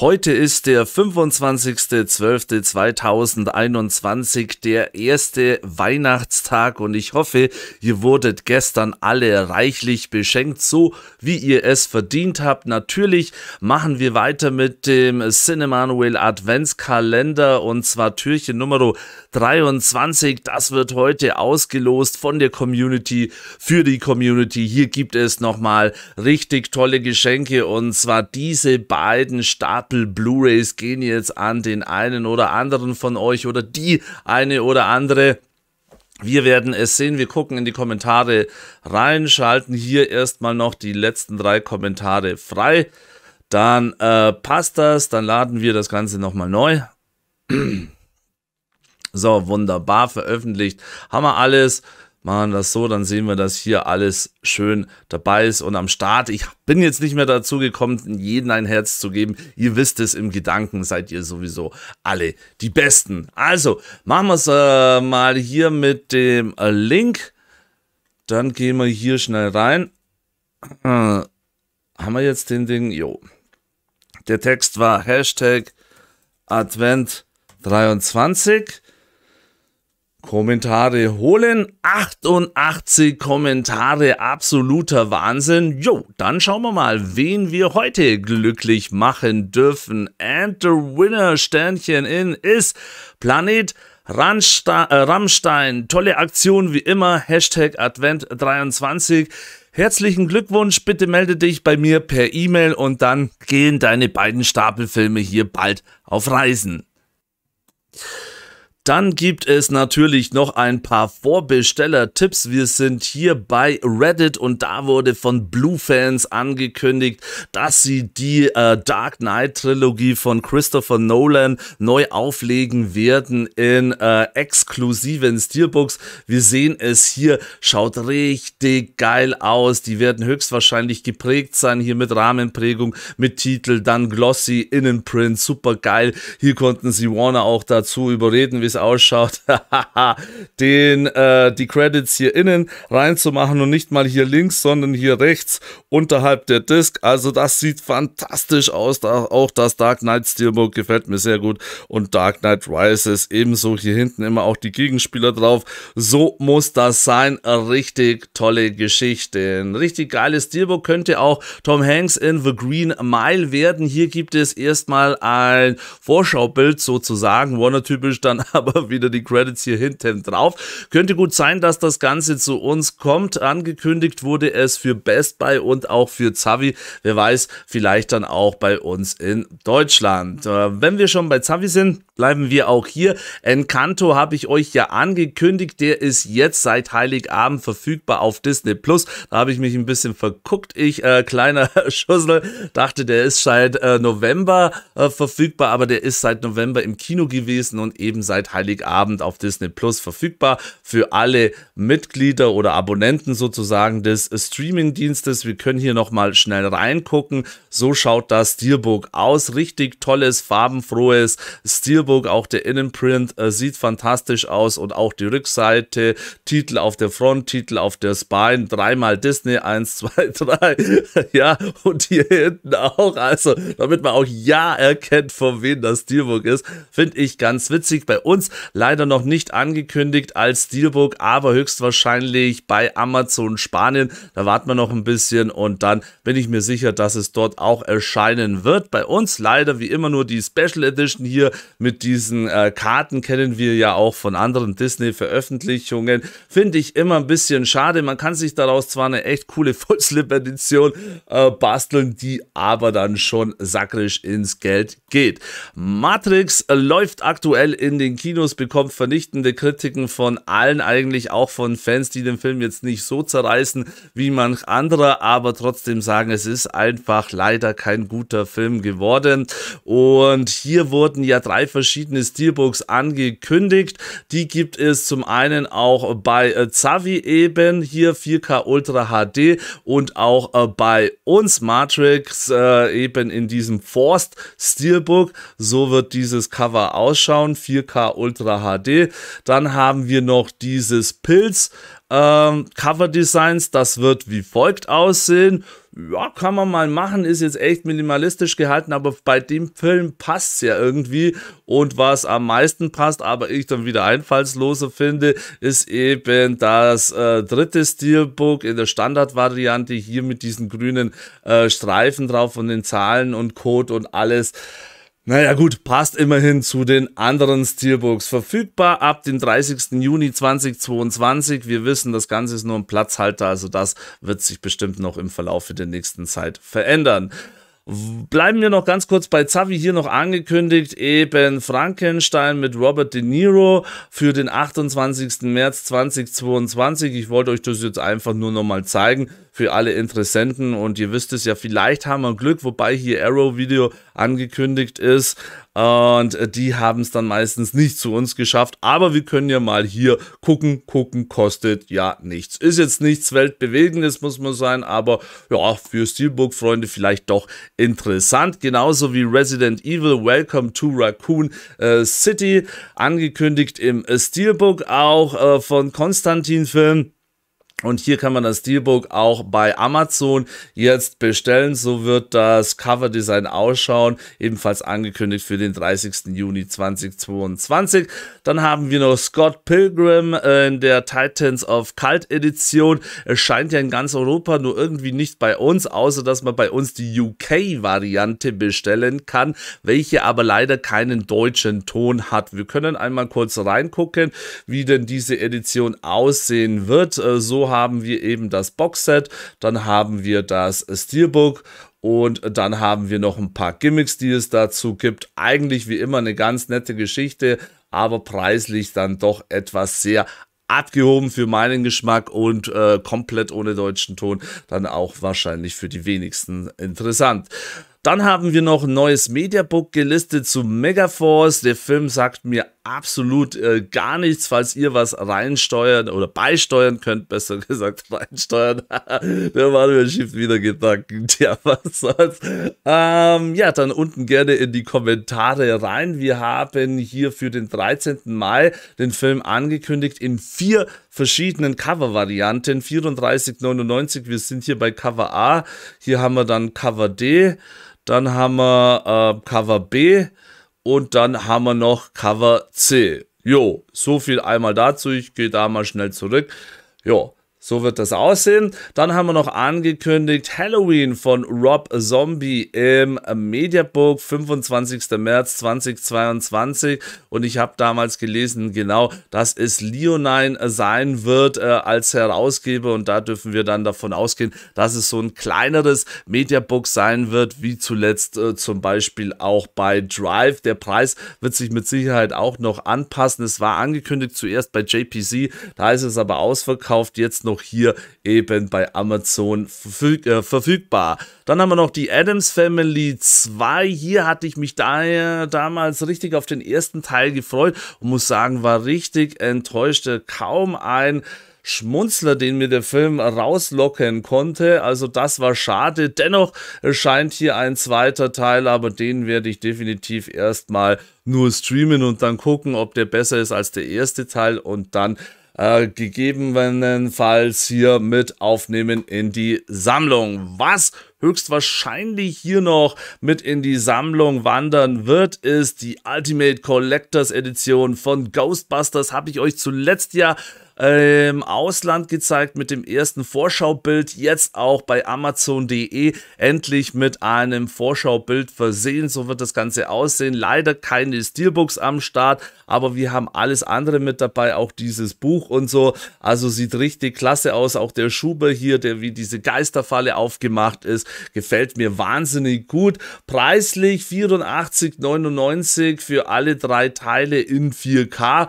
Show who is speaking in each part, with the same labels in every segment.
Speaker 1: Heute ist der 25.12.2021, der erste Weihnachtstag und ich hoffe, ihr wurdet gestern alle reichlich beschenkt, so wie ihr es verdient habt. Natürlich machen wir weiter mit dem Cinemanuel Adventskalender und zwar Türchen Nummer 23. Das wird heute ausgelost von der Community für die Community. Hier gibt es nochmal richtig tolle Geschenke und zwar diese beiden Starten Apple Blu-rays gehen jetzt an den einen oder anderen von euch oder die eine oder andere. Wir werden es sehen. Wir gucken in die Kommentare rein, schalten hier erstmal noch die letzten drei Kommentare frei. Dann äh, passt das, dann laden wir das Ganze nochmal neu. so, wunderbar veröffentlicht. Haben wir alles machen das so, dann sehen wir, dass hier alles schön dabei ist und am Start. Ich bin jetzt nicht mehr dazu gekommen, jeden ein Herz zu geben. Ihr wisst es, im Gedanken seid ihr sowieso alle die Besten. Also, machen wir es äh, mal hier mit dem äh, Link. Dann gehen wir hier schnell rein. Äh, haben wir jetzt den Ding? Jo. Der Text war Hashtag Advent 23. Kommentare holen. 88 Kommentare, absoluter Wahnsinn. Jo, dann schauen wir mal, wen wir heute glücklich machen dürfen. And the winner Sternchen in ist Planet Rammstein, äh, Rammstein. Tolle Aktion wie immer. Hashtag Advent 23. Herzlichen Glückwunsch, bitte melde dich bei mir per E-Mail und dann gehen deine beiden Stapelfilme hier bald auf Reisen. Dann gibt es natürlich noch ein paar Vorbesteller-Tipps. Wir sind hier bei Reddit und da wurde von Blue-Fans angekündigt, dass sie die äh, Dark Knight-Trilogie von Christopher Nolan neu auflegen werden in äh, exklusiven Steelbooks. Wir sehen es hier, schaut richtig geil aus. Die werden höchstwahrscheinlich geprägt sein, hier mit Rahmenprägung, mit Titel, dann Glossy, Innenprint, super geil. Hier konnten sie Warner auch dazu überreden. Wir es ausschaut, den, äh, die Credits hier innen reinzumachen und nicht mal hier links, sondern hier rechts unterhalb der Disc. Also das sieht fantastisch aus. Auch das Dark Knight Steelbook gefällt mir sehr gut und Dark Knight Rises ebenso. Hier hinten immer auch die Gegenspieler drauf. So muss das sein. Richtig tolle Geschichte. Ein richtig geiles Steelbook könnte auch Tom Hanks in The Green Mile werden. Hier gibt es erstmal ein Vorschaubild sozusagen, Warner typisch dann aber wieder die Credits hier hinten drauf. Könnte gut sein, dass das Ganze zu uns kommt. Angekündigt wurde es für Best Buy und auch für Zavi. Wer weiß, vielleicht dann auch bei uns in Deutschland. Äh, wenn wir schon bei Zavi sind, bleiben wir auch hier. Encanto habe ich euch ja angekündigt. Der ist jetzt seit Heiligabend verfügbar auf Disney Plus. Da habe ich mich ein bisschen verguckt. Ich, äh, kleiner Schussel, dachte, der ist seit äh, November äh, verfügbar, aber der ist seit November im Kino gewesen und eben seit Heiligabend auf Disney Plus verfügbar für alle Mitglieder oder Abonnenten sozusagen des Streaming-Dienstes. Wir können hier nochmal schnell reingucken. So schaut das Steelbook aus. Richtig tolles, farbenfrohes Steelbook. Auch der Innenprint äh, sieht fantastisch aus und auch die Rückseite. Titel auf der Front, Titel auf der Spine. Dreimal Disney, eins, zwei, drei. ja, und hier hinten auch. Also, damit man auch ja erkennt, von wem das Steelbook ist, finde ich ganz witzig. Bei uns Seasons. Leider noch nicht angekündigt als Steelbook, aber höchstwahrscheinlich bei Amazon Spanien. Da warten wir noch ein bisschen und dann bin ich mir sicher, dass es dort auch erscheinen wird. Bei uns leider wie immer nur die Special Edition hier mit diesen äh, Karten kennen wir ja auch von anderen Disney-Veröffentlichungen. Finde ich immer ein bisschen schade. Man kann sich daraus zwar eine echt coole Full-Slip-Edition äh, basteln, die aber dann schon sackrisch ins Geld geht. Matrix äh, läuft aktuell in den Kinos, bekommt vernichtende Kritiken von allen eigentlich, auch von Fans, die den Film jetzt nicht so zerreißen wie manch anderer, aber trotzdem sagen, es ist einfach leider kein guter Film geworden. Und hier wurden ja drei verschiedene Steelbooks angekündigt. Die gibt es zum einen auch bei Zavi äh, eben, hier 4K Ultra HD und auch äh, bei uns Matrix äh, eben in diesem Forced Steelbook. So wird dieses Cover ausschauen, 4K Ultra HD. Dann haben wir noch dieses Pilz ähm, Cover Designs. Das wird wie folgt aussehen. Ja, kann man mal machen, ist jetzt echt minimalistisch gehalten, aber bei dem Film passt es ja irgendwie. Und was am meisten passt, aber ich dann wieder einfallsloser finde, ist eben das äh, dritte Steelbook in der Standardvariante hier mit diesen grünen äh, Streifen drauf und den Zahlen und Code und alles. Naja gut, passt immerhin zu den anderen Steelbooks. Verfügbar ab dem 30. Juni 2022. Wir wissen, das Ganze ist nur ein Platzhalter, also das wird sich bestimmt noch im Verlauf der nächsten Zeit verändern. Bleiben wir noch ganz kurz bei Zavi, hier noch angekündigt, eben Frankenstein mit Robert De Niro für den 28. März 2022. Ich wollte euch das jetzt einfach nur nochmal zeigen für alle Interessenten. Und ihr wisst es ja, vielleicht haben wir Glück, wobei hier Arrow Video angekündigt ist. Und die haben es dann meistens nicht zu uns geschafft. Aber wir können ja mal hier gucken. Gucken kostet ja nichts. Ist jetzt nichts Weltbewegendes, muss man sein. Aber ja, für Steelbook-Freunde vielleicht doch interessant. Genauso wie Resident Evil Welcome to Raccoon äh, City. Angekündigt im Steelbook auch äh, von Konstantin Film. Und hier kann man das Steelbook auch bei Amazon jetzt bestellen. So wird das Coverdesign ausschauen. Ebenfalls angekündigt für den 30. Juni 2022. Dann haben wir noch Scott Pilgrim in der Titans of Cult Edition. Erscheint ja in ganz Europa, nur irgendwie nicht bei uns, außer dass man bei uns die UK-Variante bestellen kann, welche aber leider keinen deutschen Ton hat. Wir können einmal kurz reingucken, wie denn diese Edition aussehen wird. Äh, so haben wir eben das Boxset, dann haben wir das Steelbook und dann haben wir noch ein paar Gimmicks, die es dazu gibt. Eigentlich wie immer eine ganz nette Geschichte, aber preislich dann doch etwas sehr abgehoben für meinen Geschmack und äh, komplett ohne deutschen Ton dann auch wahrscheinlich für die wenigsten interessant. Dann haben wir noch ein neues Mediabook gelistet zu Megaforce. Der Film sagt mir absolut äh, gar nichts, falls ihr was reinsteuern oder beisteuern könnt, besser gesagt reinsteuern. Der Manuel schiebt wieder Gedanken. Tja, was soll's. Ähm, ja, dann unten gerne in die Kommentare rein. Wir haben hier für den 13. Mai den Film angekündigt in vier verschiedenen Cover-Varianten. 34,99, wir sind hier bei Cover A. Hier haben wir dann Cover D. Dann haben wir äh, Cover B. Und dann haben wir noch Cover C. Jo, so viel einmal dazu. Ich gehe da mal schnell zurück. Jo, so wird das aussehen. Dann haben wir noch angekündigt Halloween von Rob Zombie im Mediabook, 25. März 2022. Und ich habe damals gelesen, genau, dass es Leonine sein wird äh, als Herausgeber. Und da dürfen wir dann davon ausgehen, dass es so ein kleineres Mediabook sein wird, wie zuletzt äh, zum Beispiel auch bei Drive. Der Preis wird sich mit Sicherheit auch noch anpassen. Es war angekündigt zuerst bei JPC, da ist es aber ausverkauft, jetzt noch auch hier eben bei Amazon verfüg äh, verfügbar. Dann haben wir noch die Adams Family 2. Hier hatte ich mich daher damals richtig auf den ersten Teil gefreut und muss sagen, war richtig enttäuscht. Äh, kaum ein Schmunzler, den mir der Film rauslocken konnte. Also das war schade. Dennoch erscheint hier ein zweiter Teil, aber den werde ich definitiv erstmal nur streamen und dann gucken, ob der besser ist als der erste Teil und dann äh, gegebenenfalls hier mit aufnehmen in die Sammlung. Was höchstwahrscheinlich hier noch mit in die Sammlung wandern wird, ist die Ultimate Collectors Edition von Ghostbusters. Habe ich euch zuletzt ja im ähm, Ausland gezeigt mit dem ersten Vorschaubild, jetzt auch bei Amazon.de endlich mit einem Vorschaubild versehen. So wird das Ganze aussehen. Leider keine Steelbooks am Start, aber wir haben alles andere mit dabei, auch dieses Buch und so. Also sieht richtig klasse aus. Auch der Schuber hier, der wie diese Geisterfalle aufgemacht ist ist. Gefällt mir wahnsinnig gut. Preislich 84,99 für alle drei Teile in 4K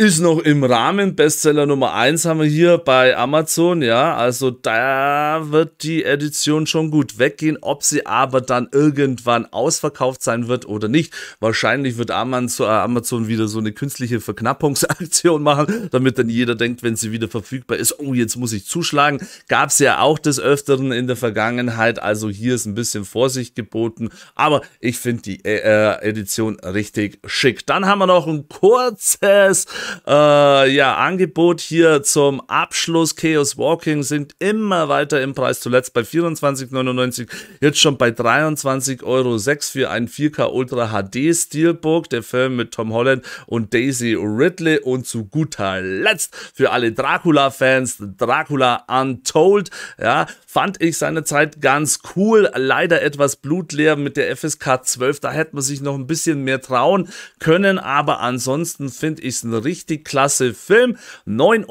Speaker 1: ist noch im Rahmen. Bestseller Nummer 1 haben wir hier bei Amazon, ja. Also da wird die Edition schon gut weggehen. Ob sie aber dann irgendwann ausverkauft sein wird oder nicht. Wahrscheinlich wird äh, Amazon wieder so eine künstliche Verknappungsaktion machen, damit dann jeder denkt, wenn sie wieder verfügbar ist, oh, jetzt muss ich zuschlagen. Gab es ja auch des Öfteren in der Vergangenheit. Also hier ist ein bisschen Vorsicht geboten. Aber ich finde die äh, äh, Edition richtig schick. Dann haben wir noch ein kurzes äh, ja, Angebot hier zum Abschluss. Chaos Walking sind immer weiter im Preis. Zuletzt bei 24,99, jetzt schon bei 23,06 Euro für ein 4K Ultra HD Steelbook. Der Film mit Tom Holland und Daisy Ridley. Und zu guter Letzt für alle Dracula-Fans, Dracula Untold. Ja, fand ich seinerzeit ganz cool. Leider etwas blutleer mit der FSK 12. Da hätte man sich noch ein bisschen mehr trauen können. Aber ansonsten finde ich es ein richtig richtig klasse Film. 9,52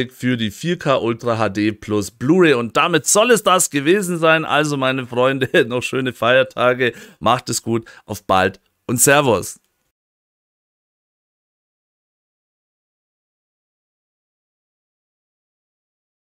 Speaker 1: Euro für die 4K Ultra HD plus Blu-ray. Und damit soll es das gewesen sein. Also meine Freunde, noch schöne Feiertage. Macht es gut. Auf bald und Servus.